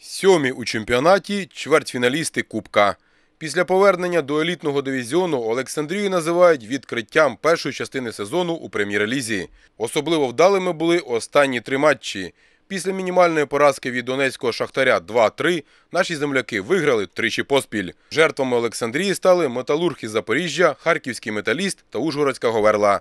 Сьомі у чемпіонаті чвертьфіналісти Кубка. Після повернення до елітного дивізіону Олександрію називають відкриттям першої частини сезону у прем'єр-лізі. Особливо вдалими були останні три матчі. Після мінімальної поразки від донецького шахтаря 2-3 наші земляки виграли тричі поспіль. Жертвами Олександрії стали металург із Запоріжжя, харківський металіст та Ужгородська Говерла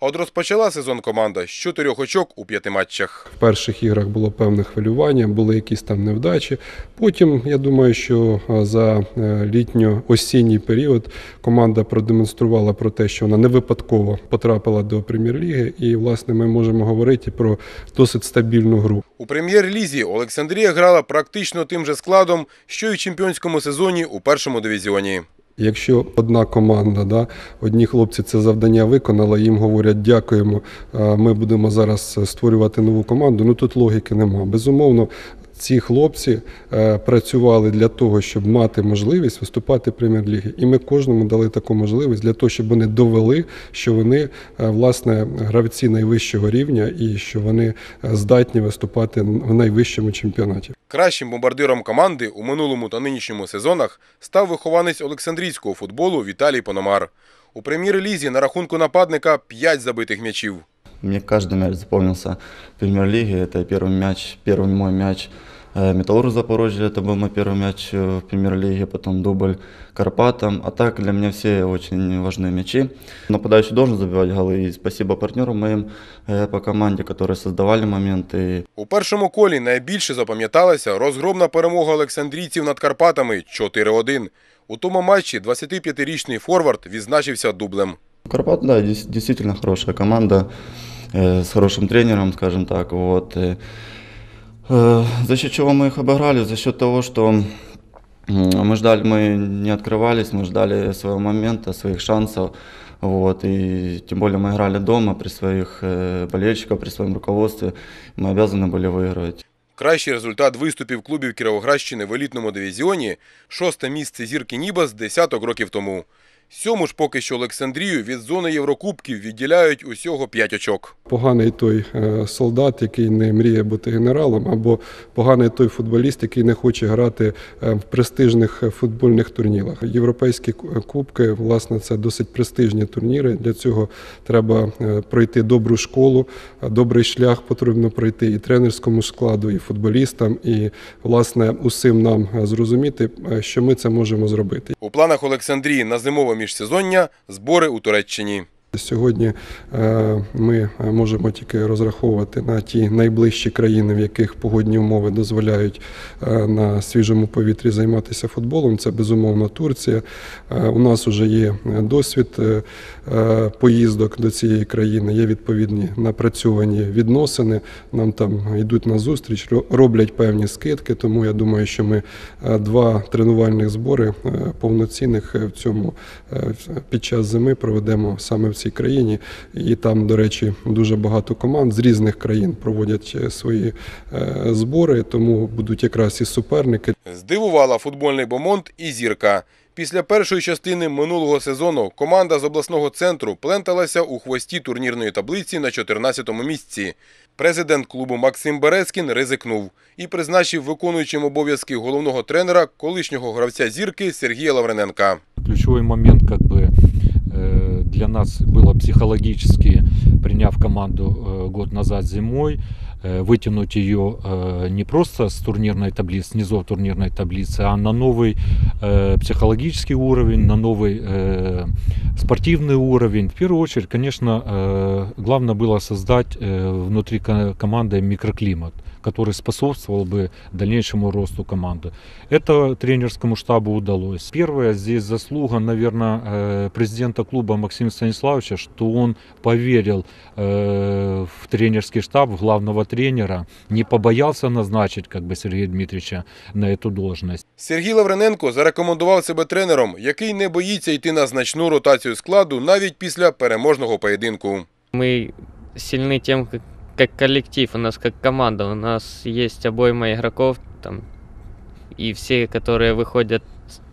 от розпочала сезон команда з чотирьох очок у п'яти матчах. В перших іграх було певне хвилювання, були якісь там невдачі. Потім я думаю, що за е, літньо-осінній період команда продемонструвала про те, що вона не випадково потрапила до прем'єр-ліги, і власне ми можемо говорити про досить стабільну гру. У прем'єр-лізі Олександрія грала практично тим же складом, що й у чемпіонському сезоні у першому дивізіоні. Якщо одна команда, да, одні хлопці це завдання виконали, їм говорять дякуємо, ми будемо зараз е, створювати нову команду. Ну тут логіки нема. Безумовно, ці хлопці е, працювали для того, щоб мати можливість виступати в прем'єр-лігі. І ми кожному дали таку можливість для того, щоб вони довели, що вони е, власне гравці найвищого рівня і що вони е, здатні виступати в найвищому чемпіонаті. Кращим бомбардиром команди у минулому та нинішньому сезонах став вихованець Олександрійського футболу Віталій Пономар. У прем'єр-лізі на рахунку нападника 5 забитих м'ячів. Мені кожен мяч заповнився в премьер-лиге. Это первый мяч, перший мой мяч Е, Металлург Запорожье, это был мой первый мяч э, в премьер-лиге, потом дубль Карпатам. А так для меня все очень важные мячи. Нападающий должен забивать голы. И спасибо партнерам моим э, по команді, які создавали моменти. У першому колі найбільше запам'яталася розгромна перемога Олександрійців над Карпатами 4-1. У тому матчі 25-річний форвард відзначився дублем. Карпат, да, дійсно хороша команда з э, хорошим тренером, скажімо так. Вот. Е, за счет чего мы их обыграли? За счет того, что мы ждали, мы не открывались, мы ждали своего момента, своих шансов. Вот, и тем более мы играли дома при своих е, болельщиках, при своем руководстве. Мы обязаны были выигрывать. Кращий результат виступів клубів Кіровоградщини в елітному дивізіоні шосте місце зірки Нібас десяток років тому. Сьому ж поки що Олександрію від зони Єврокубків відділяють усього п'ять очок. Поганий той е, солдат, який не мріє бути генералом, або поганий той футболіст, який не хоче грати е, в престижних е, футбольних турнірах. Європейські кубки, власне, це досить престижні турніри. Для цього треба пройти добру школу, добрий шлях потрібно пройти і тренерському складу, і футболістам, і власне усім нам зрозуміти, що ми це можемо зробити. У планах Олександрії на зимове міжсезоння збори у Туреччині. Сьогодні е, ми е, можемо тільки розраховувати на ті найближчі країни, в яких погодні умови дозволяють е, на свіжому повітрі займатися футболом. Це безумовно Турція. У нас вже є досвід поїздок до цієї країни. Є відповідні напрацьовані відносини. Нам там йдуть на зустріч, роблять певні скидки. Тому я думаю, що ми два тренувальних збори повноцінних в цьому під час зими проведемо саме в цій цій країні, і там, до речі, дуже багато команд з різних країн проводять е, свої е, збори, тому будуть якраз і суперники. Здивувала футбольний бомонт і зірка. Після першої частини минулого сезону команда з обласного центру пленталася у хвості турнірної таблиці на 14-му місці. Президент клубу Максим Березкін ризикнув і призначив виконуючим обов'язки головного тренера колишнього гравця зірки Сергія Лаврененка. Ключовий момент, якби Э, для нас было психологически, приняв команду э, год назад зимой, э, вытянуть ее не просто с турнирной таблицы, снизу турнирной таблицы, а на новый психологический уровень, на новый спортивный уровень. В первую очередь, конечно, главное было создать внутри команды микроклимат который способствовал бы дальнейшему росту команды. Это тренерскому штабу удалось. Первое, здесь заслуга, наверное, э, президента клуба Максима Станиславовича, что он поверил э, в тренерский штаб, в главного тренера, не побоялся назначить как бы, Сергея Дмитриевича на эту должность. Сергій Лаврененко зарекомендував себе тренером, який не боїться йти на значну ротацію складу навіть після переможного поєдинку. Ми сильні тим, как коллектив, у нас как команда, у нас есть обойма игроков, там, и все, которые выходят,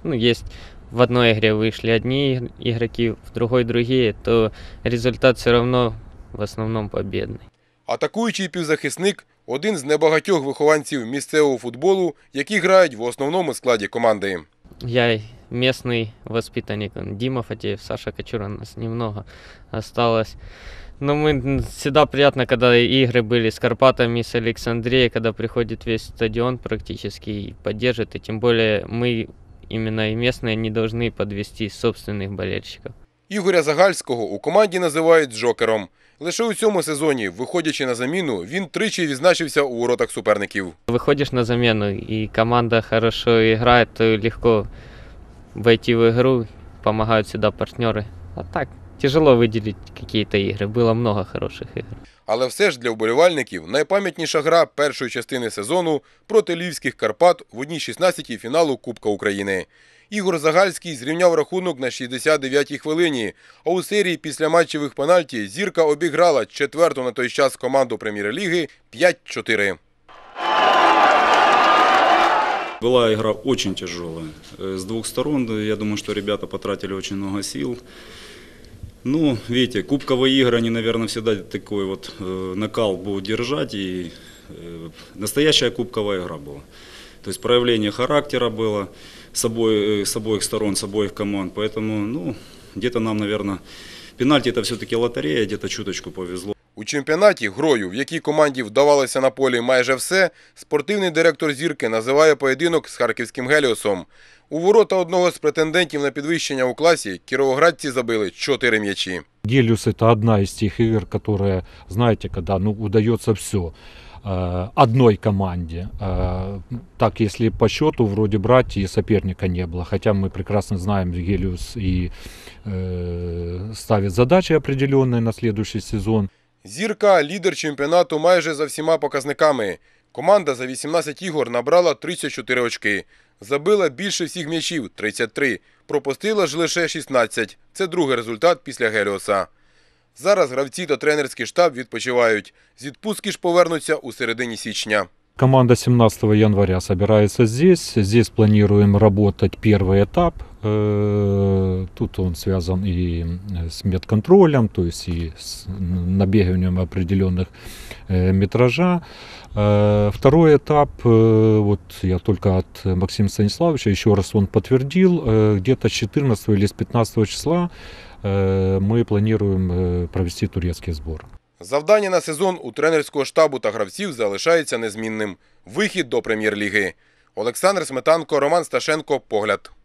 ну, есть в одной игре вышли одни игроки, в другой другие, то результат все равно в основному побідний. Атакуючий півзахисник один з небагатьох вихованців місцевого футболу, які грають в основному складі команди. Я місцевий воспитанник, Діма Фатєєв, Саша Качура, нас немного осталось. Ну, мы всегда приятно, когда игры были с Карпатами, с Александрией, когда приходит весь стадион практически и поддержит. И тем более мы, именно и местные, не должны подвести собственных болельщиков. Ігоря Загальського у команді називають Джокером. Лише у цьому сезоні, виходячи на заміну, він тричі відзначився у воротах суперників. Виходиш на заміну і команда добре грає, то легко вийти в ігру, допомагають сюди партнери. А так тяжело виділити какие-то игры. Было много хороших ігор. Але все ж для вболівальників найпам'ятніша гра першої частини сезону проти Львівських Карпат в 1-16 фіналу Кубка України. Ігор Загальський зрівняв рахунок на 69-й хвилині. А у серії після матчевих пенальті зірка обіграла четверту на той час команду прем'єр-ліги 5-4. Была игра очень тяжелая. С двух сторон, я думаю, что ребята потратили очень много сил. Ну, видите, кубковые игры, они, наверное, всегда такой вот э, накал будут держать. И э, настоящая кубковая игра была. То есть проявление характера было с, обоих, э, с обоих сторон, с обоих команд. Поэтому, ну, где-то нам, наверное, пенальти это все-таки лотерея, где-то чуточку повезло. У чемпіонаті грою, в якій команді вдавалося на полі майже все, спортивний директор зірки називає поєдинок з харківським геліосом. У ворота одного з претендентів на підвищення у класі кіровоградці забили чотири м'ячі. «Гелиус» – це одна з тих ігор, яка знаете, когда ну, удается все э, одной команде. Э, так, если по счету вроде брать, и соперника не было. Хотя мы прекрасно знаем, Гелиус и э, ставит задачи определенные на следующий сезон. Зірка лідер чемпіонату майже за всіма показниками. Команда за 18 ігор набрала 34 очки. Забила більше всіх м'ячів 33. Пропустила ж лише 16. Це другий результат після Геліоса. Зараз гравці та тренерський штаб відпочивають. З відпустки ж повернуться у середині січня. Команда 17 января собирается здесь. Здесь плануємо работать Перший етап е, Тут он зв'язаний и е, с медконтролем, то есть и с набеганием Э, метража. Э, второй этап, э, вот я только от Максима Станиславовича, еще раз он подтвердил, где-то 14 или с 15 числа ми плануємо провести турецький збор. Завдання на сезон у тренерського штабу та гравців залишається незмінним. Вихід до прем'єр-ліги. Олександр Сметанко, Роман Сташенко, погляд.